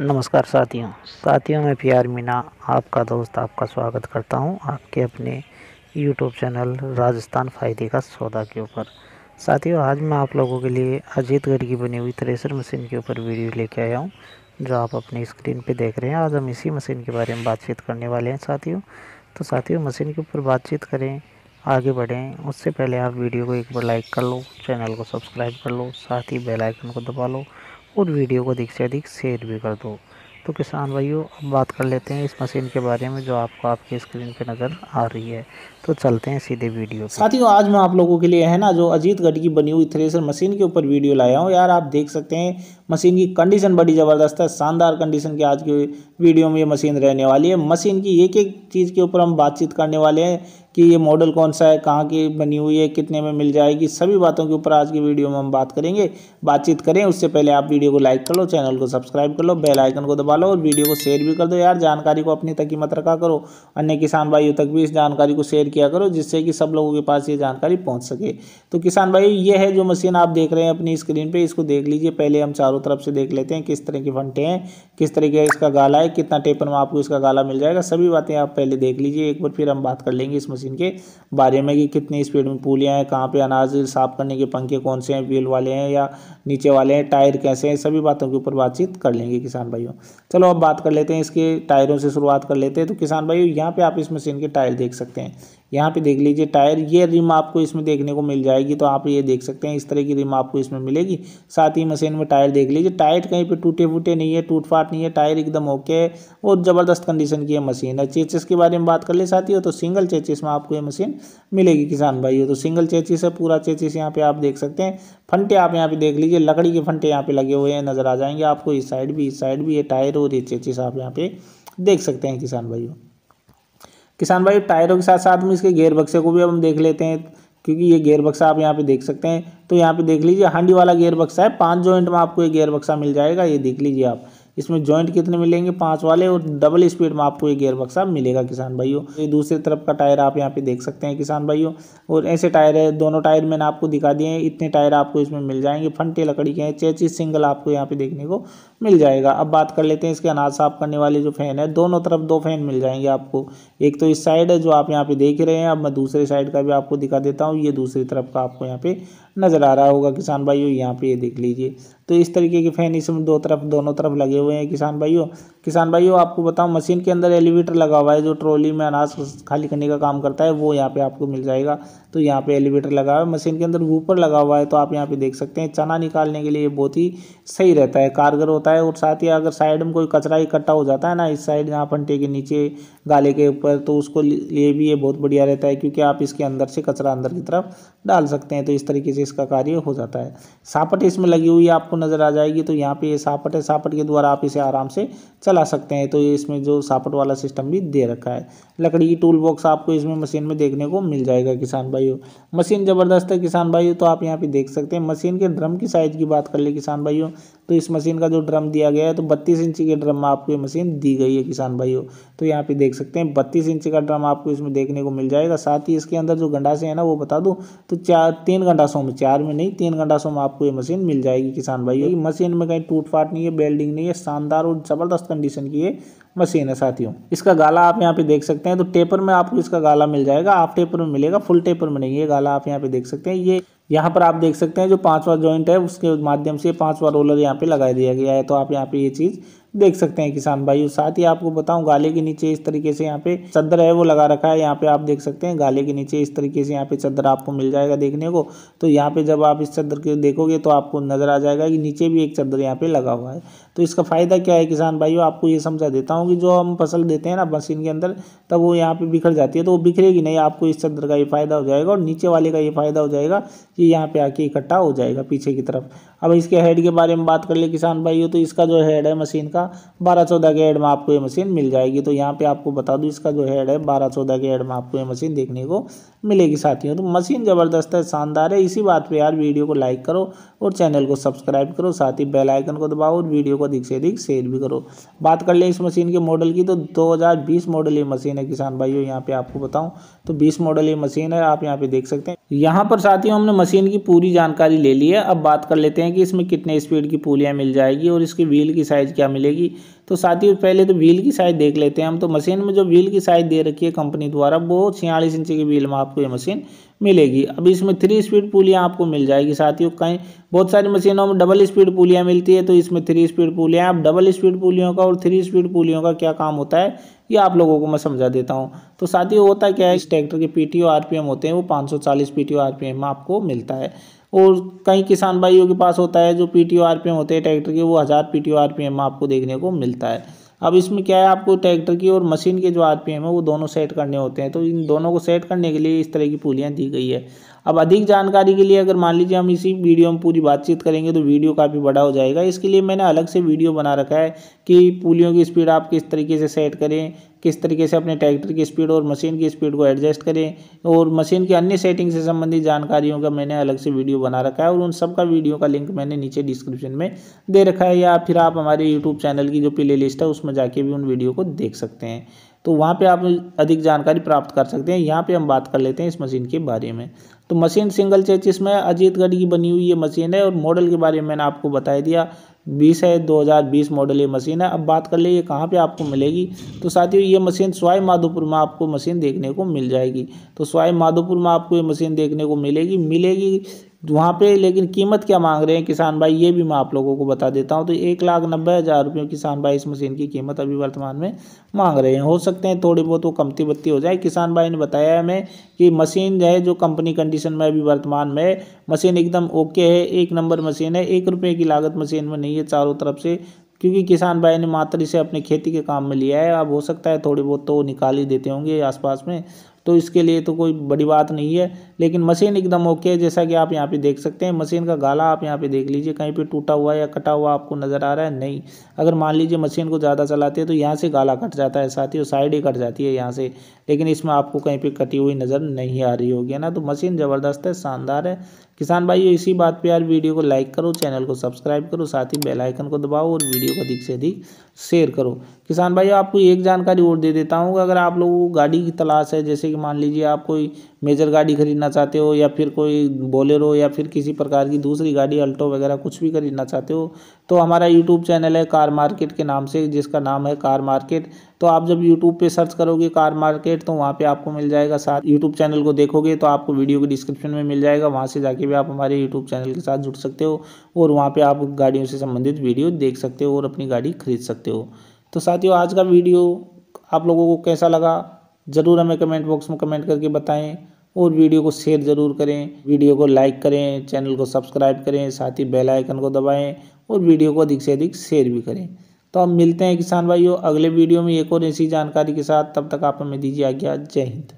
नमस्कार साथियों साथियों मैं प्यार मीना आपका दोस्त आपका स्वागत करता हूं आपके अपने यूट्यूब चैनल राजस्थान फ़ायदे का सौदा के ऊपर साथियों आज मैं आप लोगों के लिए अजीतगढ़ की बनी हुई थ्रेसर मशीन के ऊपर वीडियो लेके आया हूं जो आप अपनी स्क्रीन पे देख रहे हैं आज हम इसी मशीन के बारे में बातचीत करने वाले हैं साथियों तो साथियों मशीन के ऊपर बातचीत करें आगे बढ़ें उससे पहले आप वीडियो को एक बार लाइक कर लो चैनल को सब्सक्राइब कर लो साथ ही बेलाइकन को दबा लो और वीडियो को अधिक से अधिक शेयर भी कर दो तो किसान भाइयों अब बात कर लेते हैं इस मशीन के बारे में जो आपको आपके स्क्रीन पे नज़र आ रही है तो चलते हैं सीधे वीडियो साथियों आज मैं आप लोगों के लिए है ना जो अजीत गढ़ की बनी हुई थ्रेसर मशीन के ऊपर वीडियो लाया हूँ यार आप देख सकते हैं मशीन की कंडीशन बड़ी ज़बरदस्त है शानदार कंडीशन की आज की वीडियो में ये मशीन रहने वाली है मशीन की एक एक चीज़ के ऊपर हम बातचीत करने वाले हैं कि ये मॉडल कौन सा है कहाँ की बनी हुई है कितने में मिल जाएगी सभी बातों के ऊपर आज की वीडियो में हम बात करेंगे बातचीत करें उससे पहले आप वीडियो को लाइक कर लो चैनल को सब्सक्राइब कर लो बेल आइकन को दबा लो और वीडियो को शेयर भी कर दो यार जानकारी को अपनी तक ही मत रखा करो अन्य किसान भाइयों तक भी इस जानकारी को शेयर किया करो जिससे कि सब लोगों के पास ये जानकारी पहुँच सके तो किसान भाई ये है जो मशीन आप देख रहे हैं अपनी स्क्रीन पर इसको देख लीजिए पहले हम चारों तरफ से देख लेते हैं किस तरह की फंटे हैं किस तरह का इसका गाला है कितना टेपन में आपको इसका गाला मिल जाएगा सभी बातें आप पहले देख लीजिए एक बार फिर हम बात कर लेंगे इस मशीन इनके बारे में कि कितनी स्पीड में पुलियाँ हैं कहाँ पे अनाज साफ करने के पंखे कौन से हैं व्हील वाले हैं या नीचे वाले हैं टायर कैसे हैं सभी बातों के ऊपर बातचीत कर लेंगे किसान भाइयों चलो अब बात कर लेते हैं इसके टायरों से शुरुआत कर लेते हैं तो किसान भाइयों यहाँ पर आप इस मशीन के टायर देख सकते हैं यहाँ पे देख लीजिए टायर ये रिम आपको इसमें देखने को मिल जाएगी तो आप ये देख सकते हैं इस तरह की रिम आपको इसमें मिलेगी साथ ही मशीन में टायर देख लीजिए टायर कहीं पे टूटे फूटे नहीं है टूट फाट नहीं है टायर एकदम ओके है और ज़बरदस्त कंडीशन की है मशीन है चेचिस के बारे में बात कर ले हो तो सिंगल चेचिस में आपको ये मशीन मिलेगी किसान भाई तो सिंगल चेचिस है पूरा चेचिस यहाँ पे आप देख सकते हैं फंटे आप यहाँ पे देख लीजिए लकड़ी के फंटे यहाँ पे लगे हुए हैं नज़र आ जाएंगे आपको इस साइड भी इस साइड भी ये टायर और ये चेचिस आप यहाँ पे देख सकते हैं किसान भाइयों किसान भाई टायरों के साथ साथ में इसके गेयर बक्से को भी हम देख लेते हैं क्योंकि ये गेयर बक्सा आप यहाँ पे देख सकते हैं तो यहाँ पे देख लीजिए हांडी वाला गेयर बक्सा है पांच जॉइंट में आपको ये गेयर बक्सा मिल जाएगा ये देख लीजिए आप इसमें जॉइंट कितने मिलेंगे पांच वाले और डबल स्पीड में आपको ये गेयर बक्सा मिलेगा किसान भाइयों ये दूसरी तरफ का टायर आप यहाँ पे देख सकते हैं किसान भाइयों और ऐसे टायर है दोनों टायर मैंने आपको दिखा दिए हैं इतने टायर आपको इसमें मिल जाएंगे फंटे लकड़ी के हैं चेची सिंगल आपको यहाँ पे देखने को मिल जाएगा अब बात कर लेते हैं इसके अनाज साफ करने वाले जो फ़ैन है दोनों तरफ दो फैन मिल जाएंगे आपको एक तो इस साइड है जो आप यहाँ पे देख रहे हैं अब मैं दूसरे साइड का भी आपको दिखा देता हूँ ये दूसरी तरफ का आपको यहाँ पे नज़र आ रहा होगा किसान भाइयों यहाँ पे ये देख लीजिए तो इस तरीके के फ़ैन इसमें दो तरफ दोनों तरफ लगे हुए हैं किसान भाइयों किसान भाइयों आपको बताऊं मशीन के अंदर एलिवेटर लगा हुआ है जो ट्रॉली में अनाज खाली करने का काम करता है वो यहाँ पे आपको मिल जाएगा तो यहाँ पे एलिवेटर लगा हुआ है मशीन के अंदर ऊपर लगा हुआ है तो आप यहाँ पे देख सकते हैं चना निकालने के लिए बहुत ही सही रहता है कारगर होता है और साथ ही अगर साइड में कोई कचरा इकट्ठा हो जाता है ना इस साइड यहाँ पंटे के नीचे गाले के ऊपर तो उसको लिए भी ये बहुत बढ़िया रहता है क्योंकि आप इसके अंदर से कचरा अंदर की तरफ डाल सकते हैं तो इस तरीके से इसका कार्य हो जाता है सापट इसमें लगी हुई आपको नज़र आ जाएगी तो यहाँ पे ये सापट है सापट के द्वारा आप इसे आराम से चला चला सकते हैं तो ये इसमें जो सापट वाला सिस्टम भी दे रखा है लकड़ी की टूल बॉक्स आपको इसमें मशीन में देखने को मिल जाएगा किसान भाइयों मशीन ज़बरदस्त है किसान भाइयों तो आप यहाँ पे देख सकते हैं मशीन के ड्रम की साइज़ की बात कर ले किसान भाइयों तो इस मशीन का जो ड्रम दिया गया है तो बत्तीस इंची के ड्रम में आपको ये मशीन दी गई है किसान भाइयों तो यहाँ पे देख सकते हैं बत्तीस इंच का ड्रम आपको इसमें देखने को मिल जाएगा साथ ही इसके अंदर जो गंडासे हैं ना वो बता दूँ तो चार तीन गंडासों में चार में नहीं तीन गंडासों में आपको ये मशीन मिल जाएगी किसान भाइयों मशीन में कहीं टूट फाट नहीं है बेल्डिंग नहीं है शानदार और ज़बरदस्त कंडीशन की ये मशीन है साथियों इसका गाला आप यहाँ पे देख सकते हैं तो टेपर में आपको इसका गाला मिल जाएगा हाफ टेपर में मिलेगा फुल टेपर में नहीं ये गाला आप यहाँ पे देख सकते हैं ये यहाँ पर आप देख सकते हैं जो पांचवा जॉइंट है उसके माध्यम से पांचवा रोलर यहाँ पे लगा दिया गया है तो आप यहाँ पे ये यह चीज़ देख सकते हैं किसान भाइयों साथ ही आपको बताऊं गाले के नीचे इस तरीके से यहाँ पे चद्दर है वो लगा रखा है यहाँ पे आप देख सकते हैं गाले के नीचे इस तरीके से यहाँ पे चद्दर आपको मिल जाएगा देखने को तो यहाँ पे जब आप इस चद्दर के देखोगे तो आपको नजर आ जाएगा कि नीचे भी एक चद्दर यहाँ पे लगा हुआ है तो इसका फायदा क्या है किसान भाइयों आपको ये समझा देता हूँ कि जो हम फसल देते हैं ना मशीन के अंदर तब वो यहाँ पे बिखर जाती है तो वो बिखरेगी नहीं आपको इस चद्दर का ये फायदा हो जाएगा और नीचे वाले का ये फायदा हो जाएगा ये यहाँ पे आके इकट्ठा हो जाएगा पीछे की तरफ अब इसके हेड के बारे में बात कर ले किसान भाइयों तो इसका जो हेड है मशीन का बारह चौदह के हेड में आपको ये मशीन मिल जाएगी तो यहाँ पे आपको बता दूँ इसका जो हेड है बारह चौदह के हेड में आपको ये मशीन देखने को मिलेगी साथियों तो मशीन ज़बरदस्त है शानदार है इसी बात पर यार वीडियो को लाइक करो और चैनल को सब्सक्राइब करो साथ ही बेलाइकन को दबाओ और वीडियो को अधिक से अधिक शेयर भी करो बात कर ले इस मशीन के मॉडल की तो दो मॉडल ये मशीन है किसान भाइयों यहाँ पर आपको बताऊँ तो बीस मॉडल ये मशीन है आप यहाँ पर देख सकते हैं यहाँ पर साथियों हमने मशीन की पूरी जानकारी ले ली है अब बात कर लेते हैं कि इसमें कितने स्पीड की पुलियाँ मिल जाएगी और इसकी व्हील की साइज़ क्या मिलेगी तो साथियों पहले तो व्हील की साइज़ देख लेते हैं हम तो मशीन में जो व्हील की साइज़ दे रखी है कंपनी द्वारा वो छियालीस इंची की व्हील में आपको ये मशीन मिलेगी अब इसमें थ्री स्पीड पुलियाँ आपको मिल जाएगी साथियों कहीं बहुत सारी मशीनों में डबल स्पीड पुलियाँ मिलती है तो इसमें थ्री स्पीड पुलियाँ आप डबल स्पीड पुलियों का और थ्री स्पीड पुलियों का क्या काम होता है ये आप लोगों को मैं समझा देता हूँ तो साथ ही होता क्या है इस ट्रैक्टर के पी टी होते हैं वो पाँच सौ चालीस पी टी में आपको मिलता है और कई किसान भाइयों के पास होता है जो पी टी होते हैं ट्रैक्टर के वो हज़ार पी टी में आपको देखने को मिलता है अब इसमें क्या है आपको ट्रैक्टर की और मशीन के जो आर है वो दोनों सेट करने होते हैं तो इन दोनों को सेट करने के लिए इस तरह की पुलियाँ दी गई है अब अधिक जानकारी के लिए अगर मान लीजिए हम इसी वीडियो में पूरी बातचीत करेंगे तो वीडियो काफ़ी बड़ा हो जाएगा इसके लिए मैंने अलग से वीडियो बना रखा है कि पुलियों की स्पीड आप किस तरीके से सेट करें किस तरीके से अपने ट्रैक्टर की स्पीड और मशीन की स्पीड को एडजस्ट करें और मशीन की अन्य सेटिंग से संबंधित जानकारियों का मैंने अलग से वीडियो बना रखा है और उन सब का वीडियो का लिंक मैंने नीचे डिस्क्रिप्शन में दे रखा है या फिर आप हमारे यूट्यूब चैनल की जो प्ले लिस्ट है उसमें जाके भी उन वीडियो को देख सकते हैं तो वहाँ पे आप अधिक जानकारी प्राप्त कर सकते हैं यहाँ पे हम बात कर लेते हैं इस मशीन के बारे में तो मशीन सिंगल चेचिस में अजीतगढ़ की बनी हुई ये मशीन है और मॉडल के बारे में मैंने आपको बता दिया बीस है 2020 मॉडल ये मशीन है अब बात कर ले ये कहाँ पे आपको मिलेगी तो साथियों ये मशीन स्वाई माधोपुर में आपको मशीन देखने को मिल जाएगी तो स्वाई माधोपुर में आपको ये मशीन देखने को मिलेगी मिलेगी वहाँ पे लेकिन कीमत क्या मांग रहे हैं किसान भाई ये भी मैं आप लोगों को बता देता हूँ तो एक लाख नब्बे हज़ार रुपये किसान भाई इस मशीन की कीमत अभी वर्तमान में मांग रहे हैं हो सकते हैं थोड़ी बहुत वो कमती बत्ती हो जाए किसान भाई ने बताया है हमें कि मशीन है जो कंपनी कंडीशन में अभी वर्तमान में मशीन एकदम ओके है एक नंबर मशीन है एक रुपये की लागत मशीन में नहीं है चारों तरफ से क्योंकि किसान भाई ने मात्र इसे अपने खेती के काम में लिया है अब हो सकता है थोड़ी बहुत तो निकाल ही देते होंगे आसपास में तो इसके लिए तो कोई बड़ी बात नहीं है लेकिन मशीन एकदम ओके है जैसा कि आप यहाँ पे देख सकते हैं मशीन का गाला आप यहाँ पे देख लीजिए कहीं पे टूटा हुआ या कटा हुआ आपको नज़र आ रहा है नहीं अगर मान लीजिए मशीन को ज़्यादा चलाते हैं तो यहाँ से गाला कट जाता है साथ ही साइड ही कट जाती है यहाँ से लेकिन इसमें आपको कहीं पर कटी हुई नज़र नहीं आ रही होगी ना तो मशीन ज़बरदस्त है शानदार है किसान भाइयों इसी बात पे यार वीडियो को लाइक करो चैनल को सब्सक्राइब करो साथ ही बेल आइकन को दबाओ और वीडियो को अधिक से अधिक शेयर करो किसान भाइयों आपको एक जानकारी और दे देता हूँ अगर आप लोगों को गाड़ी की तलाश है जैसे कि मान लीजिए आप कोई मेजर गाड़ी खरीदना चाहते हो या फिर कोई बोलेरो या फिर किसी प्रकार की दूसरी गाड़ी अल्टो वगैरह कुछ भी खरीदना चाहते हो तो हमारा यूट्यूब चैनल है कार मार्केट के नाम से जिसका नाम है कार मार्केट तो आप जब यूट्यूब पे सर्च करोगे कार मार्केट तो वहाँ पे आपको मिल जाएगा साथ यूट्यूब चैनल को देखोगे तो आपको वीडियो के डिस्क्रिप्शन में मिल जाएगा वहाँ से जाके भी आप हमारे यूट्यूब चैनल के साथ जुड़ सकते हो और वहाँ पर आप गाड़ियों से संबंधित वीडियो देख सकते हो और अपनी गाड़ी खरीद सकते हो तो साथियों आज का वीडियो आप लोगों को कैसा लगा ज़रूर हमें कमेंट बॉक्स में कमेंट करके बताएँ और वीडियो को शेयर ज़रूर करें वीडियो को लाइक करें चैनल को सब्सक्राइब करें साथ ही बेल आइकन को दबाएं और वीडियो को अधिक से अधिक शेयर भी करें तो अब मिलते हैं किसान भाइयों अगले वीडियो में एक और ऐसी जानकारी के साथ तब तक आप हमें दीजिए आज्ञा जय हिंद